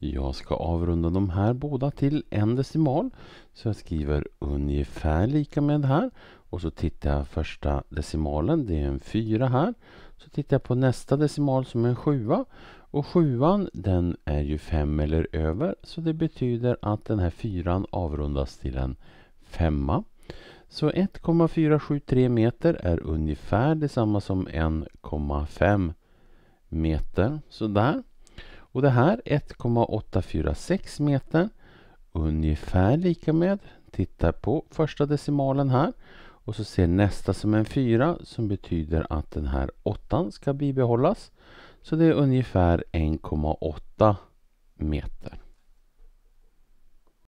Jag ska avrunda de här båda till en decimal. Så jag skriver ungefär lika med här. Och så tittar jag första decimalen, det är en fyra här. Så tittar jag på nästa decimal som är en sjua. Och sjuan den är ju fem eller över så det betyder att den här fyran avrundas till en femma. Så 1,473 meter är ungefär detsamma som 1,5 meter. Sådär. Och det här 1,846 meter ungefär lika med, titta på första decimalen här och så ser nästa som en fyra som betyder att den här åttan ska bibehållas. Så det är ungefär 1,8 meter.